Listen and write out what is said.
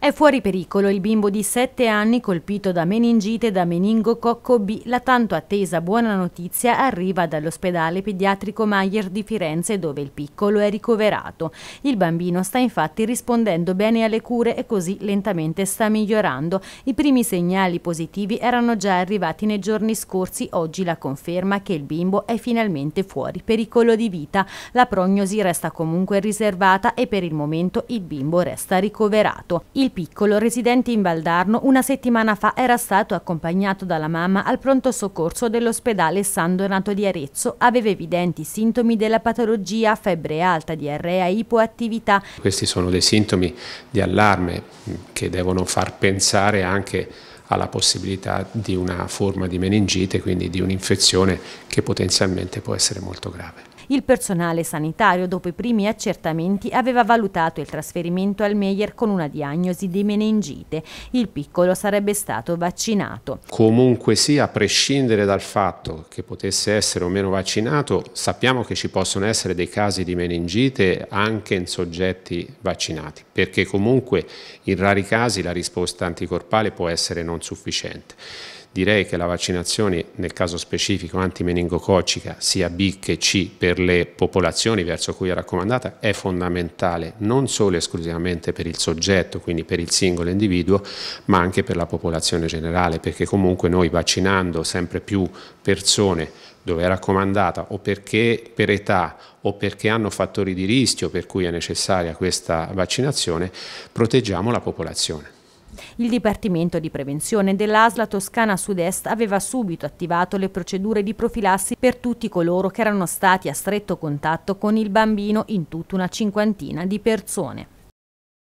È fuori pericolo il bimbo di 7 anni colpito da meningite da meningococco B. La tanto attesa buona notizia arriva dall'ospedale pediatrico Maier di Firenze dove il piccolo è ricoverato. Il bambino sta infatti rispondendo bene alle cure e così lentamente sta migliorando. I primi segnali positivi erano già arrivati nei giorni scorsi, oggi la conferma che il bimbo è finalmente fuori pericolo di vita. La prognosi resta comunque riservata e per il momento il bimbo resta ricoverato. Il Piccolo, residente in Valdarno, una settimana fa era stato accompagnato dalla mamma al pronto soccorso dell'ospedale San Donato di Arezzo. Aveva evidenti sintomi della patologia, febbre alta, diarrea, ipoattività. Questi sono dei sintomi di allarme che devono far pensare anche alla possibilità di una forma di meningite, quindi di un'infezione che potenzialmente può essere molto grave. Il personale sanitario, dopo i primi accertamenti, aveva valutato il trasferimento al Meyer con una diagnosi di meningite. Il piccolo sarebbe stato vaccinato. Comunque sia, a prescindere dal fatto che potesse essere o meno vaccinato, sappiamo che ci possono essere dei casi di meningite anche in soggetti vaccinati, perché comunque in rari casi la risposta anticorpale può essere non sufficiente. Direi che la vaccinazione, nel caso specifico antimeningococcica, sia B che C per le popolazioni verso cui è raccomandata, è fondamentale non solo esclusivamente per il soggetto, quindi per il singolo individuo, ma anche per la popolazione generale, perché comunque noi vaccinando sempre più persone dove è raccomandata o perché per età o perché hanno fattori di rischio per cui è necessaria questa vaccinazione, proteggiamo la popolazione. Il Dipartimento di Prevenzione dell'ASLA Toscana Sud-Est aveva subito attivato le procedure di profilassi per tutti coloro che erano stati a stretto contatto con il bambino in tutta una cinquantina di persone.